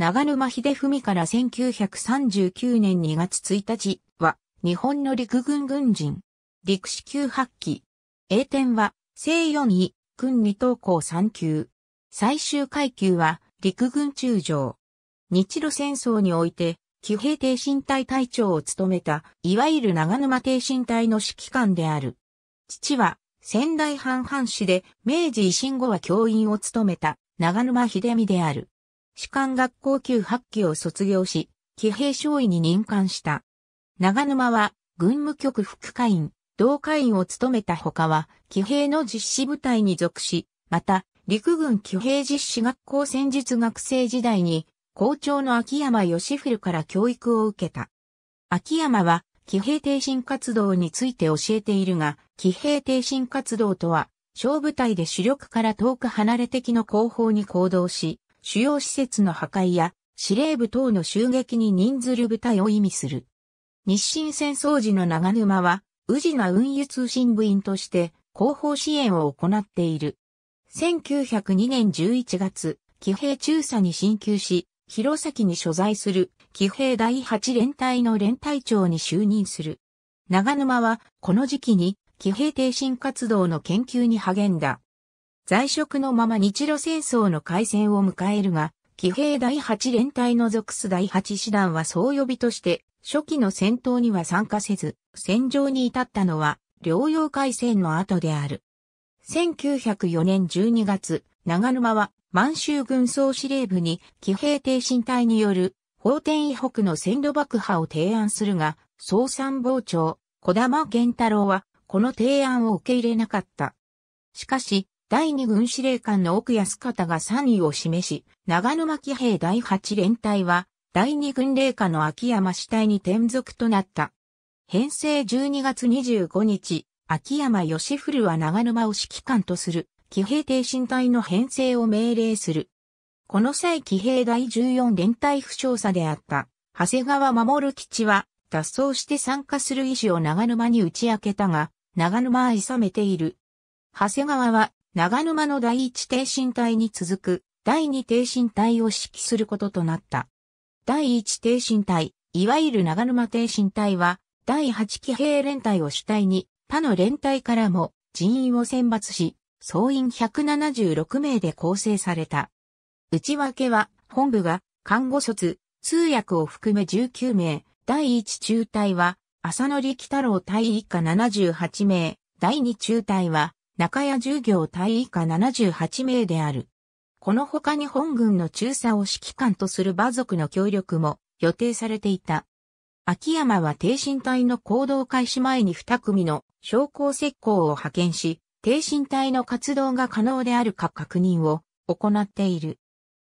長沼秀文から1939年2月1日は、日本の陸軍軍人。陸士級発揮。栄転は、正4位、軍二等校3級。最終階級は、陸軍中将。日露戦争において、騎兵挺身隊隊長を務めた、いわゆる長沼挺身隊の指揮官である。父は、仙台藩藩士で、明治維新後は教員を務めた、長沼秀美である。士官学校級8期を卒業し、騎兵少尉に任官した。長沼は、軍務局副会員、同会員を務めた他は、騎兵の実施部隊に属し、また、陸軍騎兵実施学校戦術学生時代に、校長の秋山義古から教育を受けた。秋山は、騎兵挺身活動について教えているが、騎兵挺身活動とは、小部隊で主力から遠く離れ敵の後方に行動し、主要施設の破壊や司令部等の襲撃に任ずる部隊を意味する。日清戦争時の長沼は、宇治な運輸通信部員として後方支援を行っている。1902年11月、騎兵中佐に進級し、弘前に所在する騎兵第8連隊の連隊長に就任する。長沼は、この時期に騎兵挺身活動の研究に励んだ。在職のまま日露戦争の開戦を迎えるが、騎兵第8連隊の属す第8師団は総予備として、初期の戦闘には参加せず、戦場に至ったのは、療養海戦の後である。1904年12月、長沼は満州軍総司令部に騎兵挺身隊による法天以北の線路爆破を提案するが、総参謀長、小玉健太郎はこの提案を受け入れなかった。しかし、第二軍司令官の奥安方が3位を示し、長沼騎兵第八連隊は、第二軍令下の秋山死体に転属となった。編成12月25日、秋山義古は長沼を指揮官とする、騎兵挺身隊の編成を命令する。この際騎兵第14連隊不調者であった、長谷川守基地は、脱走して参加する意思を長沼に打ち明けたが、長沼は諌めている。長谷川は長沼の第一挺身隊に続く第二挺身隊を指揮することとなった。第一挺身隊、いわゆる長沼挺身隊は、第八騎兵連隊を主体に、他の連隊からも人員を選抜し、総員176名で構成された。内訳は、本部が看護卒、通訳を含め19名、第一中隊は、浅野力太郎隊以下78名、第二中隊は、中谷従業隊以下78名である。この他に本軍の中佐を指揮官とする馬族の協力も予定されていた。秋山は挺身隊の行動開始前に2組の昇降石膏を派遣し、挺身隊の活動が可能であるか確認を行っている。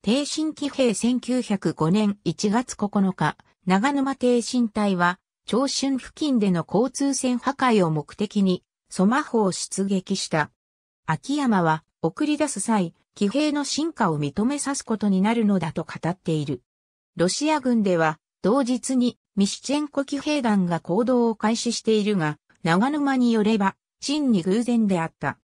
挺身騎兵1905年1月9日、長沼挺身隊は、長春付近での交通線破壊を目的に、ソマホを出撃した。秋山は送り出す際、騎兵の進化を認めさすことになるのだと語っている。ロシア軍では、同日にミシチェンコ騎兵団が行動を開始しているが、長沼によれば、真に偶然であった。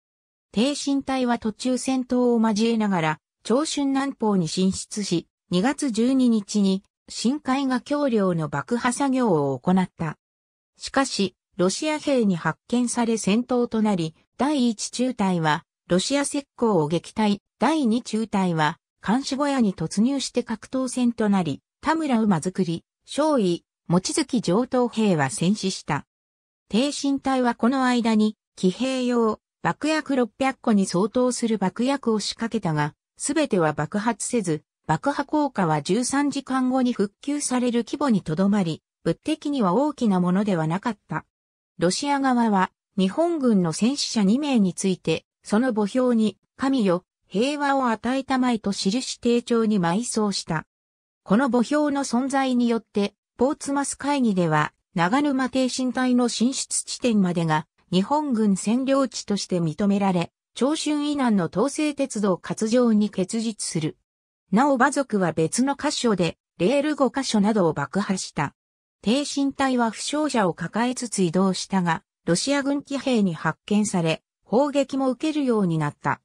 低身隊は途中戦闘を交えながら、長春南方に進出し、2月12日に深海が橋梁の爆破作業を行った。しかし、ロシア兵に発見され戦闘となり、第1中隊は、ロシア石膏を撃退、第2中隊は、監視小屋に突入して格闘戦となり、田村馬作り、少尉、持月上等兵は戦死した。挺身隊はこの間に、騎兵用、爆薬600個に相当する爆薬を仕掛けたが、すべては爆発せず、爆破効果は13時間後に復旧される規模にとどまり、物的には大きなものではなかった。ロシア側は日本軍の戦死者2名について、その墓標に、神よ、平和を与えたまえと記し丁重に埋葬した。この墓標の存在によって、ポーツマス会議では、長沼挺身隊の進出地点までが、日本軍占領地として認められ、長春以南の東西鉄道活上に結実する。なお馬族は別の箇所で、レール5箇所などを爆破した。挺身隊は負傷者を抱えつつ移動したが、ロシア軍騎兵に発見され、砲撃も受けるようになった。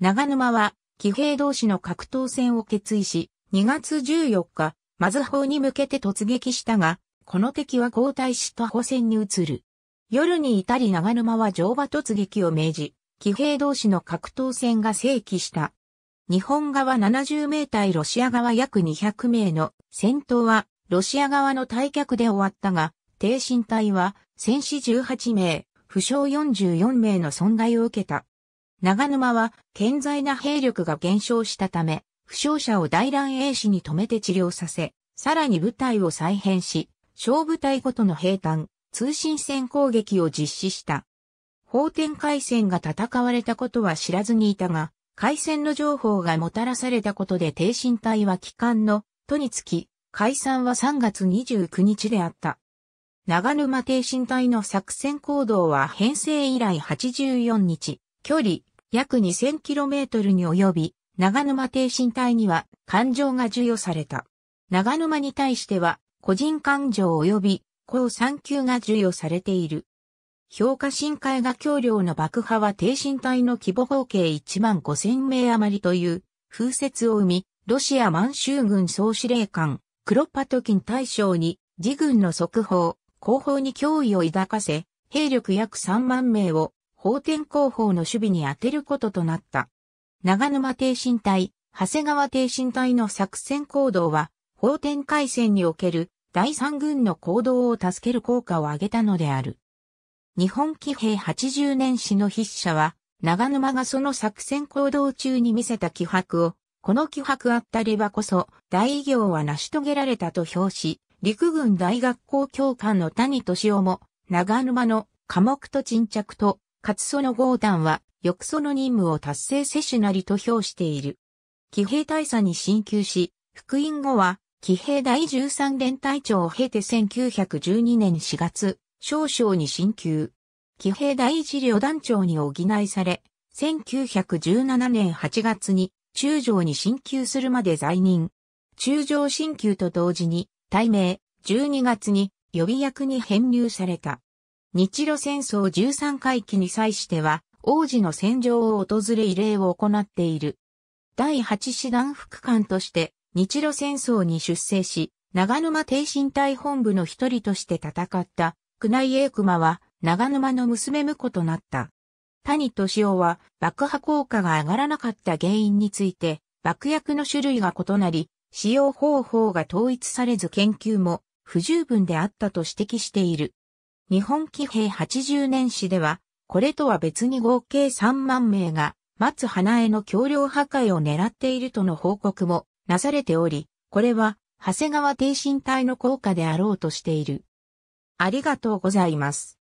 長沼は、騎兵同士の格闘戦を決意し、2月14日、マズ砲に向けて突撃したが、この敵は後退し徒歩戦に移る。夜に至り長沼は乗馬突撃を命じ、騎兵同士の格闘戦が正規した。日本側70名対ロシア側約200名の戦闘はロシア側の退却で終わったが、挺身隊は戦死18名、負傷44名の損害を受けた。長沼は健在な兵力が減少したため、負傷者を大乱英士に止めて治療させ、さらに部隊を再編し、小部隊ごとの兵站、通信戦攻撃を実施した。法天海戦が戦われたことは知らずにいたが、海戦の情報がもたらされたことで挺身隊は帰還の、とにつき、解散は3月29日であった。長沼挺身隊の作戦行動は編成以来84日、距離約 2000km に及び、長沼挺身隊には感情が授与された。長沼に対しては個人感情及び高3級が授与されている。評価深海が橋梁の爆破は挺身隊の規模合計1万5000名余りという風説を生み、ロシア満州軍総司令官クッパトキン大将に自軍の速報、後方に脅威を抱かせ、兵力約3万名を法天後方の守備に当てることとなった。長沼挺身隊、長谷川挺身隊の作戦行動は、法天海戦における第三軍の行動を助ける効果を上げたのである。日本騎兵80年史の筆者は、長沼がその作戦行動中に見せた気迫をこの気迫あったればこそ、大偉業は成し遂げられたと評し、陸軍大学校教官の谷敏夫も、長沼の科目と沈着と、勝その豪談は、翌その任務を達成せしなりと評している。騎兵大佐に進級し、復員後は、騎兵第13連隊長を経て1912年4月、少々に進級。騎兵第1旅団長に補いされ、1917年8月に中将に進級するまで在任。中将進級と同時に、対名、12月に予備役に編入された。日露戦争13回忌に際しては、王子の戦場を訪れ慰霊を行っている。第8師団副官として、日露戦争に出征し、長沼挺身隊本部の一人として戦った、宮内栄熊は、長沼の娘婿となった。谷俊夫は爆破効果が上がらなかった原因について、爆薬の種類が異なり、使用方法が統一されず研究も不十分であったと指摘している。日本騎兵80年史では、これとは別に合計3万名が、松花江の橋梁破壊を狙っているとの報告もなされており、これは、長谷川挺身隊の効果であろうとしている。ありがとうございます。